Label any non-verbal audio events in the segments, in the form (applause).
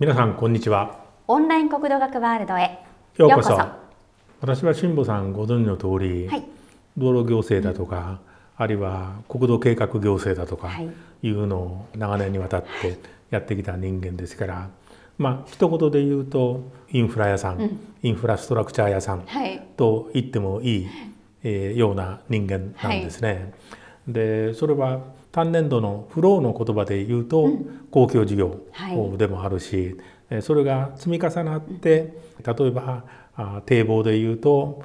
皆さんこんにちはオンライン国土学ワールドへようこそ私は辛坊さんご存知の通り、はい、道路行政だとか、うん、あるいは国土計画行政だとかいうのを長年にわたってやってきた人間ですから、はい、まあ一言で言うとインフラ屋さん、うん、インフラストラクチャー屋さんと言ってもいい、はい、えー、ような人間なんですね。でそれは単年度のフローの言葉で言うと、うん、公共事業でもあるし、はい、それが積み重なって例えば堤防で言うと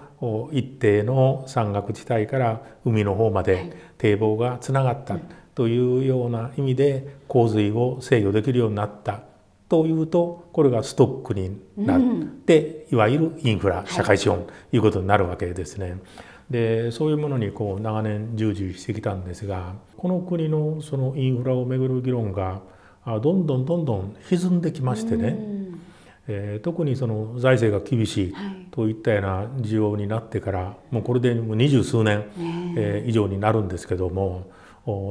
一定の山岳地帯から海の方まで堤防がつながったというような意味で洪水を制御できるようになったというとこれがストックになって、うん、いわゆるインフラ社会資本ということになるわけですね。はいでそういうものにこう長年従事してきたんですがこの国のそのインフラをめぐる議論がどんどんどんどん歪んできましてね、えー、特にその財政が厳しいといったような需要になってから、はい、もうこれでもう二十数年、え以上になるんですけども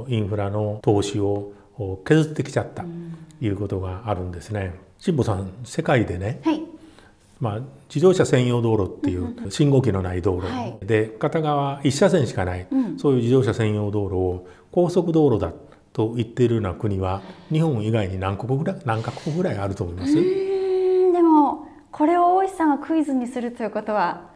インフラの投資を削ってきちゃったいうことがあるんですね。んぼさん世界でね、はい、まあ、自動車専用道路っていう信号機のない道路で、片側一車線しかない、そういう自動車専用道路を高速道路だと言っているような国は日本以外に何国ぐらい何カ国ぐらいあると思いますでもこれを大石さんがクイズにするということは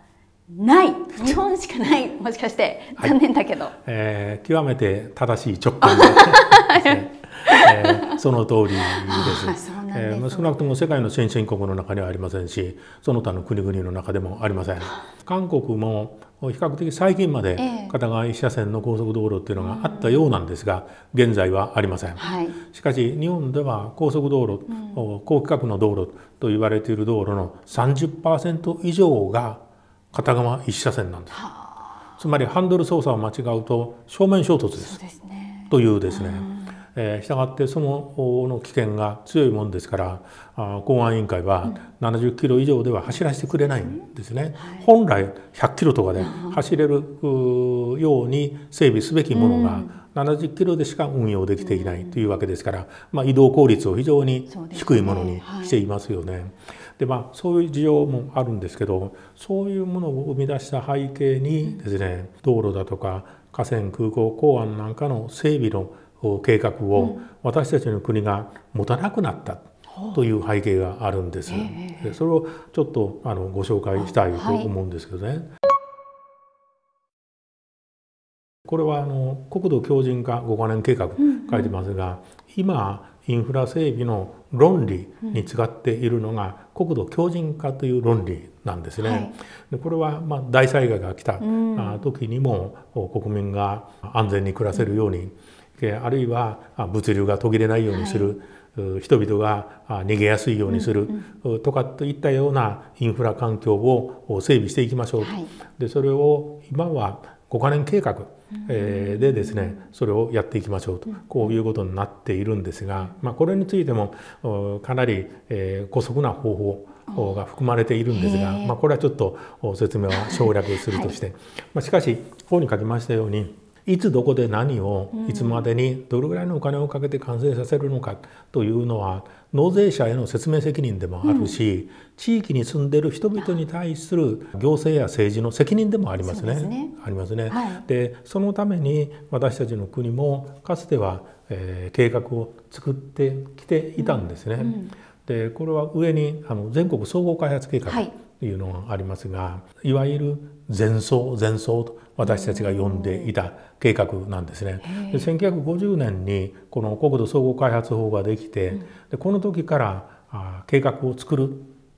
ない (laughs) 日本しかないもしかして残念だけど、はい、えー、極めて正しい直感で (laughs) えー (laughs) その通りです。えー、少なくとも世界の先進国の中にはありませんしその他の国々の中でもありません。韓国も比較的最近まで片側1車線の高速道路っていうのがあったようなんですが、え現在はありません、はい、しかし日本では高速道路、うん、高規格の道路と言われている道路の30%以上が片側1車線なんですつまりハンドル操作を間違うと正面衝突です、ね、というですね、うんえしたがってそのの危険が強いもんですからあ公安委員会は70キロ以上では走らせてくれないんですね、うんはい、本来100キロとかで走れるように整備すべきものが、70キロでしか運用できていないというわけですから、まあ、移動効率を非常に低いものにしていますよね。で、まあ、そういう事情もあるんですけどそういうものを生み出した背景にですね道路だとか河川空港港湾なんかの整備の計画を私たちの国が持たなくなったという背景があるんです。でそれをちょっとあのご紹介したいと思うんですけどね。これはあの国土強靭化5か年計画書いてますが、今インフラ整備の論理に使っているのが国土強靭化という論理なんですね。はい、これはまあ大災害が来た時にも国民が安全に暮らせるようにあるいは物流が途切れないようにする、はい、人々が逃げやすいようにする、とかといったようなインフラ環境を整備していきましょう、はい、でそれを今は5か年計画、でですねそれをやっていきましょうとこういうことになっているんですが、まあ、これについてもかなり、え姑息な方法が含まれているんですが、まあ、これはちょっと説明は省略するとして、まあ、しかしここに書きましたようにいつどこで何をいつまでにどれぐらいのお金をかけて完成させるのかというのは納税者への説明責任でもあるし、うん、地域に住んでいる人々に対する行政や政治の責任でもありますね。すねありますね。はい、でそのために私たちの国もかつては、えー、計画を作ってきていたんですね。うんうんでこれは上にあの全国総合開発計画というのがありますが、はい、いわゆる前奏前奏と私たちが呼んでいた計画なんですね。で1950年にこの国土総合開発法ができて、でこの時から計画を作る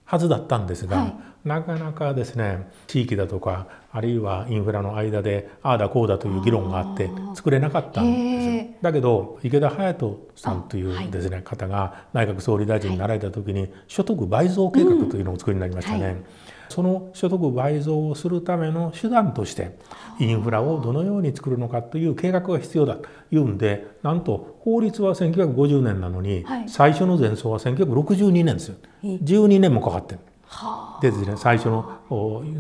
はずだったんですが、はい、なかなかですね地域だとかあるいはインフラの間でああだこうだという議論があって作れなかったんですよ。だけど池田勇人さんというですね、はい、方が内閣総理大臣になられた時に、はい、所得倍増計画というのを作りになりましたね、うん、その所得倍増をするための手段としてインフラをどのように作るのかという計画が必要だというんでなんと法律は1950年なのに、はい、最初の前奏は1962年ですよ12年もかかってる。でですね、最初の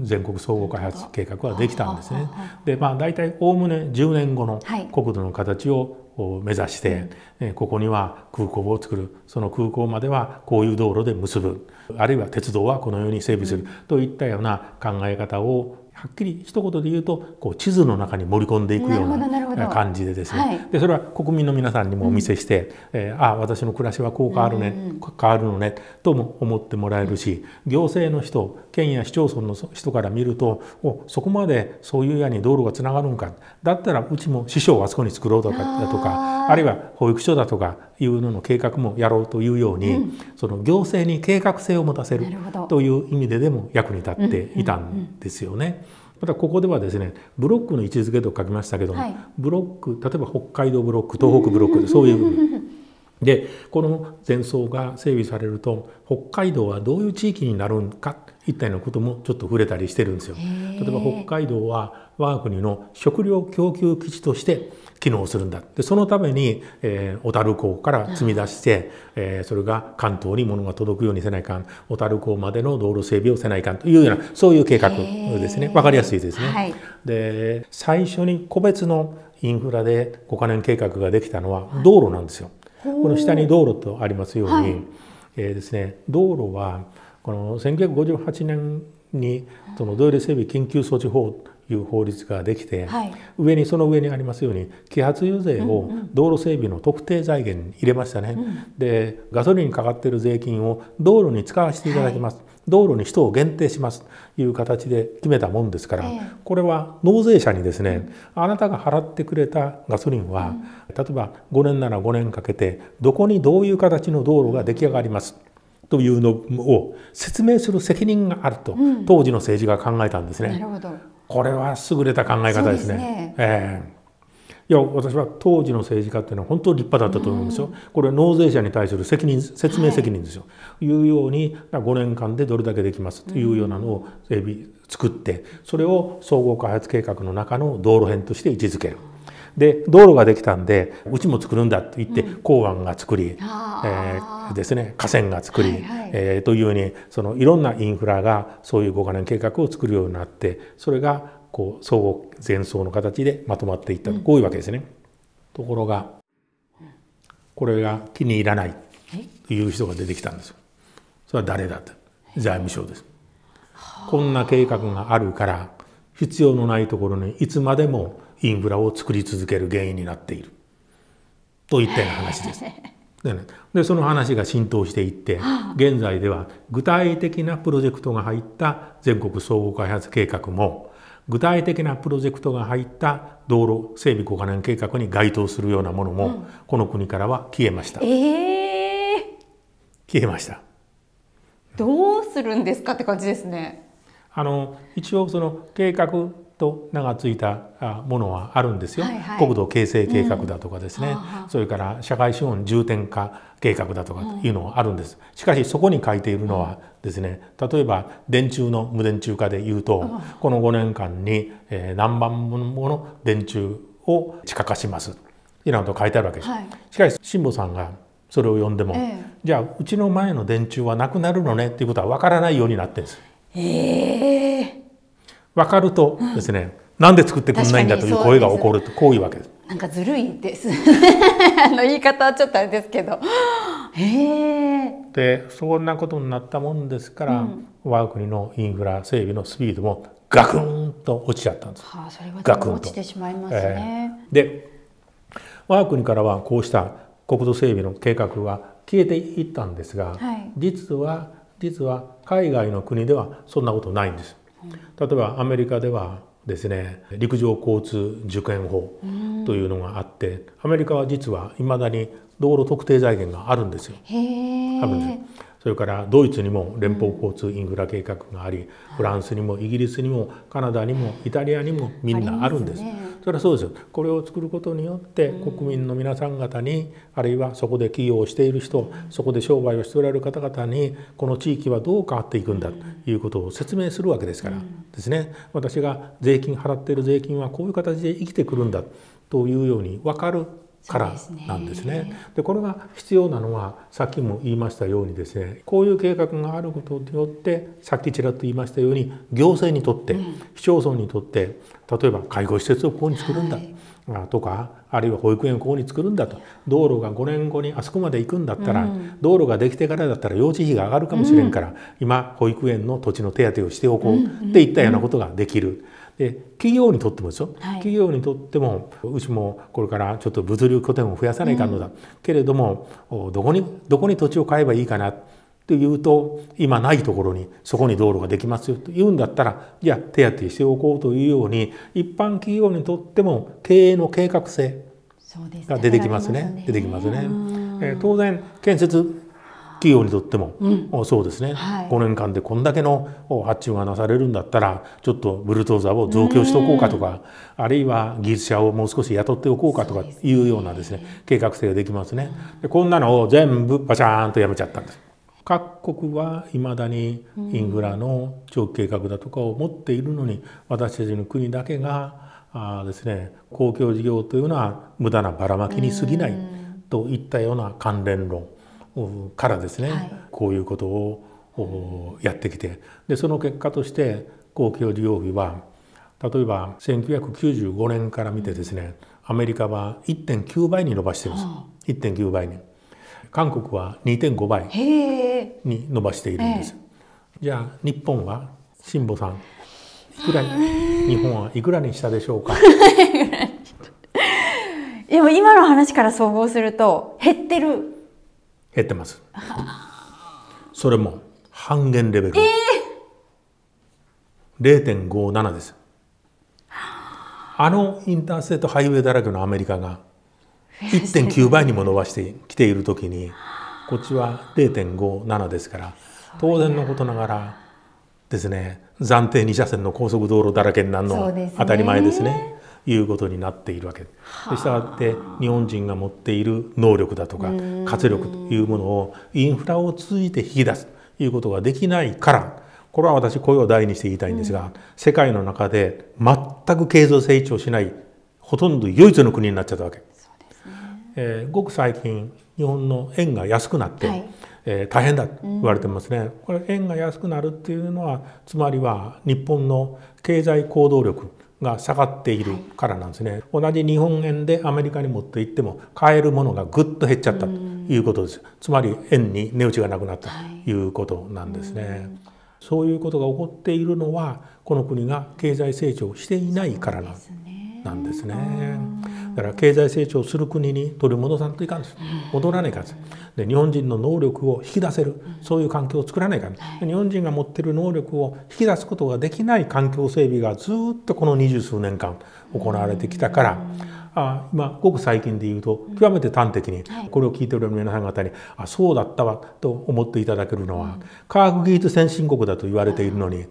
全国総合開発計画はできたんですね。でまあ大体おおむね10年後の国土の形を目指して、はい、ここには空港を作るその空港まではこういう道路で結ぶあるいは鉄道はこのように整備する、といったような考え方をはっきり一言で言うとこう地図の中に盛り込んでいくような感じでですね、はい、でそれは国民の皆さんにもお見せして、うん、えー、あ私の暮らしはこう変わるね、うんうん、変わるのねとも思ってもらえるし行政の人県や市町村の人から見るとおそこまでそういう家に道路がつながるんかだったらうちも師匠をあそこに作ろうとかだとかあるいは保育所だとかいうのの計画もやろうというように、うん、その行政に計画性を持たせるという意味ででも役に立っていたんですよね。うんうんうんまたここではですねブロックの位置づけと書きましたけども、はい、ブロック例えば北海道ブロック東北ブロックそういう部分でこの前奏が整備されると北海道はどういう地域になるんか一体のこともちょっと触れたりしてるんですよ。例えば北海道は我が国の食料供給基地として機能するんだでそのために、えー、小樽港から積み出して、えー、それが関東に物が届くようにせないかん小樽港までの道路整備をせないかんというようなそういう計画ですねわかりやすいですね。はい、で最初に個別のインフラで5カ年計画ができたのは道路なんですよ。はい、この下に道路とありますように、はい、えー、ですね道路はこの1958年にその土レ整備緊急措置法という法律ができて、はい、上にその上にありますように揮発油税を道路整備の特定財源に入れましたね、うんうん、でガソリンにかかっている税金を道路に使わせていただきます、はい、道路に人を限定しますという形で決めたもんですから、えー、これは納税者にですね、うん、あなたが払ってくれたガソリンは、うん、例えば5年なら5年かけてどこにどういう形の道路が出来上がります、というのを説明する責任があると、当時の政治が考えたんですね。これは優れた考え方ですね。すえいや私は当時の政治家っていうのは本当立派だったと思うんですよ、うん、これは納税者に対する責任説明責任ですよ、はい、いうように5年間でどれだけできますというようなのを整備作ってそれを総合開発計画の中の道路編として位置づける、で道路ができたんでうちも作るんだと言って、うん、港湾が作り、えー、ですね、河川が作り、はいはい、えー、というようにそのいろんなインフラがそういう5か年計画を作るようになってそれがこう総合前奏の形でまとまっていったと、うん、こういうわけですね。ところがこれが気に入らないという人が出てきたんですよ。それは誰だと財務省です。こんな計画があるから必要のないところにいつまでもインフラを作り続ける原因になっているといったような話です。(laughs) で,、ね、でその話が浸透していって現在では具体的なプロジェクトが入った全国総合開発計画も具体的なプロジェクトが入った道路整備5か年計画に該当するようなものも、この国からは消えました。えー、消えました。どうするんですかって感じですね。あの一応その計画と名が付いたものはあるんですよ、はいはい、国土形成計画だとかですね、うん、それから社会資本重点化計画だとかというのはあるんです、うん、しかしそこに書いているのはですね例えば電柱の無電柱化でいうと、うん、この5年間に、何万本もの電柱を地下化しますというよと書いてあるわけです、はい、しかし辛坊さんがそれを読んでも、ええ、じゃあうちの前の電柱はなくなるのねということはわからないようになってるんです。えー分かるとですね、うん、なんで作ってくんないんだという声が起こるとこういうわけです。なんかずるいです (laughs) あの言い方はちょっとあれですけど。でそんなことになったもんですから、うん、我が国のインフラ整備のスピードもガクンと落ちちゃったんです。はあ、それはガクンと落ちてしまいますね。えー、で我が国からはこうした国土整備の計画は消えていったんですが、はい、実は実は海外の国ではそんなことないんです。例えばアメリカではですね陸上交通受験法というのがあって、アメリカは実はいまだに道路特定財源があるんですよ。あるんですよそれからドイツにも連邦交通インフラ計画があり、うん、フランスにもイギリスにもカナダにもイタリアにもみんなあるんです。それはそうですよこれを作ることによって国民の皆さん方にあるいはそこで企業をしている人そこで商売をしておられる方々にこの地域はどう変わっていくんだということを説明するわけですからですね私が税金払っている税金はこういう形で生きてくるんだというように分かるからなんですね。で、ね、これが必要なのはさっきも言いましたようにですねこういう計画があることによってさっきちらっと言いましたように行政にとって、うん、市町村にとって例えば介護施設をここに作るんだ。はいとかあるいは保育園をここに作るんだと道路が5年後にあそこまで行くんだったら、うん、道路ができてからだったら幼稚費が上がるかもしれんから、うん、今保育園の土地の手当をしておこうっていったようなことができる。うんで企業にとってもですよ、はい、企業にとってもうちもこれからちょっと物流拠点を増やさないかんのだ、うん、けれどもどこにどこに土地を買えばいいかなというと今ないところにそこに道路ができますよと言うんだったらじゃあ手当てしておこうというように一般企業にとっても経営の計画性が出てきますね、ね、出てきますね。当然建設企業にとっても、うん、そうですね、はい、5年間でこんだけの発注がなされるんだったらちょっとブルドーザーを増強しておこうかとかあるいは技術者をもう少し雇っておこうかとかいうようなですね、ね、計画性ができますね。でこんなのを全部バシャーンとやめちゃったんです。各国はいまだにインフラの長期計画だとかを持っているのに、私たちの国だけがあです、ね、公共事業というのは無駄なばらまきに過ぎないといったような関連論からですね、はい、こういうことをやってきてでその結果として公共利用費は例えば1995年から見てですねアメリカは1.9倍に伸ばしてるんです1.9倍に韓国は2.5倍に伸ばしているんですじゃあ日本は辛坊さんいくら日本はいくらにしたでしょうかで (laughs) も今の話から総合すると減ってる減ってます。それも半減レベル。0.57です。あのインターセートハイウェイだらけのアメリカが1.9倍にも伸ばしてきている時にこっちは0.57ですから当然のことながらですね暫定2車線の高速道路だらけになるのは当たり前ですね。いうことになっているわけでしたがって日本人が持っている能力だとか活力というものをインフラを通じて引き出すということができないからこれは私声を大にして言いたいんですが、うん、世界の中で全く経済成長しないほとんど唯一の国になっちゃったわけ。えー、ごく最近日本の円が安くなって、はい、えー、大変だと言われてますね、うん、これ円が安くなるっていうのはつまりは日本の経済行動力が下がっているからなんですね、同じ日本円でアメリカに持って行っても買えるものがぐっと減っちゃったということです、つまり円に値打ちがなくなったということなんですね、はい、そういうことが起こっているのはこの国が経済成長していないからなんですねなんですね。だから経済成長する国に取り戻さないといかんです。戻らないからです。で日本人の能力を引き出せるそういう環境を作らないか日本人が持ってる能力を引き出すことができない環境整備がずっとこの二十数年間行われてきたから。あ今ごく最近で言うと極めて端的にこれを聞いてる皆さん方にあそうだったわと思っていただけるのは科学技術先進国だと言われているのに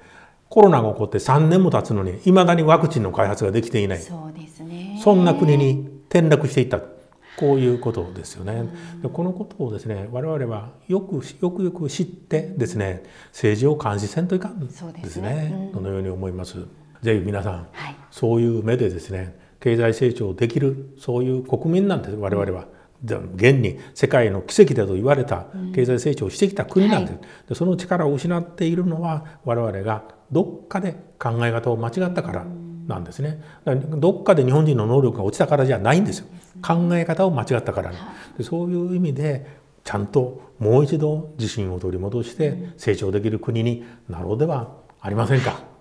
コロナが起こって3年も経つのにいまだにワクチンの開発ができていないそうですねそんな国に転落していったこういうことですよね。でこのことをですね我々はよくよくよく知ってですね政治を監視せんといかんですねそ、ねうん、のように思います。ぜひ皆さん、はい、そういう目でですね経済成長できるそういう国民なんです我々は。現に世界の奇跡だと言われた経済成長してきた国なんです、うんはい、その力を失っているのは我々がどっかで考え方を間違ったからなんですね。どっかで日本人の能力が落ちたからじゃないんですよ。考え方を間違ったから、ね、でそういう意味でちゃんともう一度自信を取り戻して成長できる国になろうではありませんか。